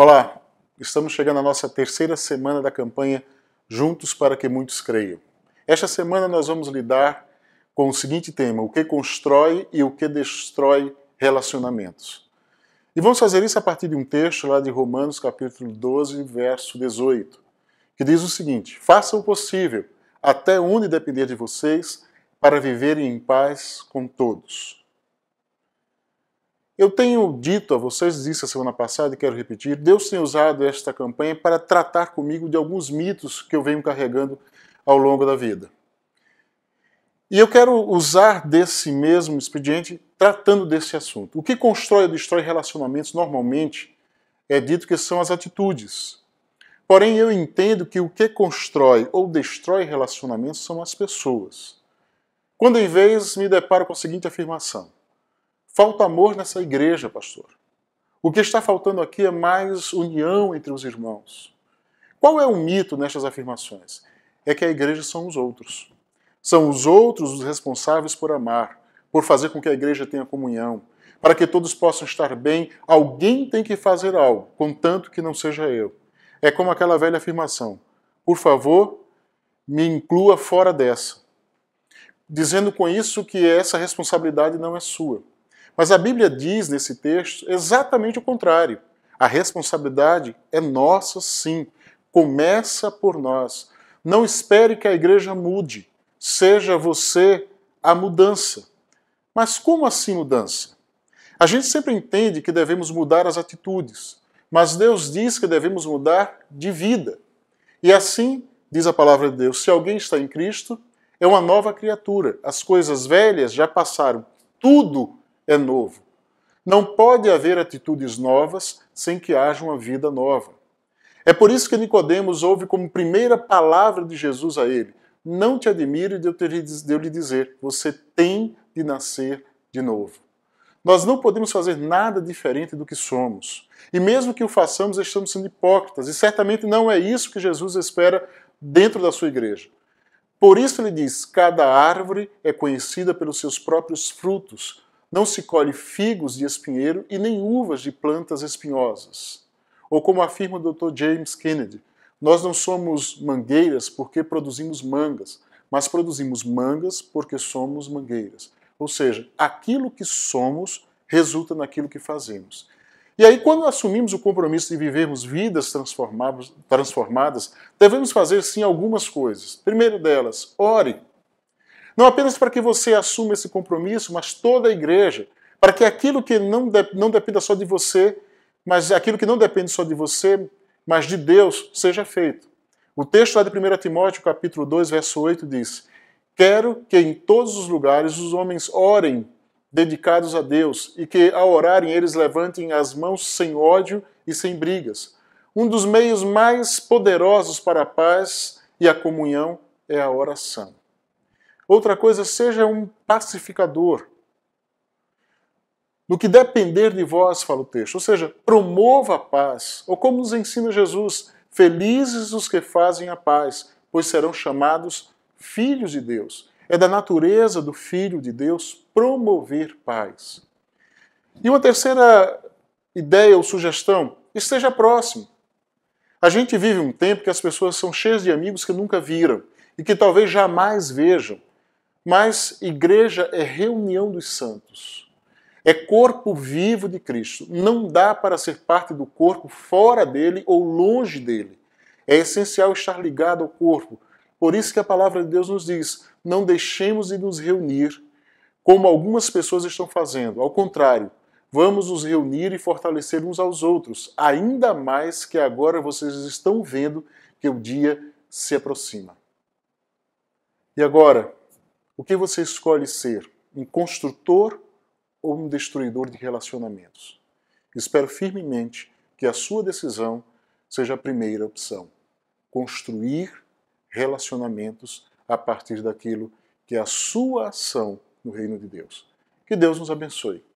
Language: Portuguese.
Olá, estamos chegando à nossa terceira semana da campanha Juntos para que Muitos Creiam. Esta semana nós vamos lidar com o seguinte tema: o que constrói e o que destrói relacionamentos. E vamos fazer isso a partir de um texto lá de Romanos, capítulo 12, verso 18, que diz o seguinte: Faça o possível, até onde depender de vocês, para viverem em paz com todos. Eu tenho dito a vocês, disse a semana passada e quero repetir, Deus tem usado esta campanha para tratar comigo de alguns mitos que eu venho carregando ao longo da vida. E eu quero usar desse mesmo expediente tratando desse assunto. O que constrói ou destrói relacionamentos normalmente é dito que são as atitudes. Porém, eu entendo que o que constrói ou destrói relacionamentos são as pessoas. Quando em vez me deparo com a seguinte afirmação: Falta amor nessa igreja, pastor. O que está faltando aqui é mais união entre os irmãos. Qual é o mito nestas afirmações? É que a igreja são os outros. São os outros os responsáveis por amar, por fazer com que a igreja tenha comunhão. Para que todos possam estar bem, alguém tem que fazer algo, contanto que não seja eu. É como aquela velha afirmação: por favor, me inclua fora dessa. Dizendo com isso que essa responsabilidade não é sua. Mas a Bíblia diz nesse texto exatamente o contrário. A responsabilidade é nossa, sim. Começa por nós. Não espere que a igreja mude. Seja você a mudança. Mas como assim mudança? A gente sempre entende que devemos mudar as atitudes, mas Deus diz que devemos mudar de vida. E assim, diz a palavra de Deus, se alguém está em Cristo, é uma nova criatura. As coisas velhas já passaram, tudo é novo. Não pode haver atitudes novas sem que haja uma vida nova. É por isso que Nicodemos ouve como primeira palavra de Jesus a ele: Não te admire de eu, ter, de eu lhe dizer, você tem de nascer de novo. Nós não podemos fazer nada diferente do que somos. E mesmo que o façamos, estamos sendo hipócritas. E certamente não é isso que Jesus espera dentro da sua igreja. Por isso ele diz: cada árvore é conhecida pelos seus próprios frutos. Não se colhe figos de espinheiro e nem uvas de plantas espinhosas. Ou como afirma o Dr. James Kennedy, nós não somos mangueiras porque produzimos mangas, mas produzimos mangas porque somos mangueiras. Ou seja, aquilo que somos resulta naquilo que fazemos. E aí, quando assumimos o compromisso de vivermos vidas transformadas, devemos fazer sim algumas coisas. Primeiro delas, ore não apenas para que você assuma esse compromisso, mas toda a igreja, para que aquilo que não, de, não dependa só de você, mas aquilo que não depende só de você, mas de Deus, seja feito. O texto lá de 1 Timóteo, capítulo 2, verso 8 diz: Quero que em todos os lugares os homens orem dedicados a Deus e que, ao orarem, eles levantem as mãos sem ódio e sem brigas. Um dos meios mais poderosos para a paz e a comunhão é a oração. Outra coisa, seja um pacificador. No que depender de vós, fala o texto, ou seja, promova a paz, ou como nos ensina Jesus, felizes os que fazem a paz, pois serão chamados filhos de Deus. É da natureza do filho de Deus promover paz. E uma terceira ideia ou sugestão, esteja próximo. A gente vive um tempo que as pessoas são cheias de amigos que nunca viram e que talvez jamais vejam. Mas igreja é reunião dos santos. É corpo vivo de Cristo. Não dá para ser parte do corpo fora dele ou longe dele. É essencial estar ligado ao corpo. Por isso que a palavra de Deus nos diz: não deixemos de nos reunir, como algumas pessoas estão fazendo. Ao contrário, vamos nos reunir e fortalecer uns aos outros, ainda mais que agora vocês estão vendo que o dia se aproxima. E agora, o que você escolhe ser? Um construtor ou um destruidor de relacionamentos? Espero firmemente que a sua decisão seja a primeira opção: construir relacionamentos a partir daquilo que é a sua ação no reino de Deus. Que Deus nos abençoe.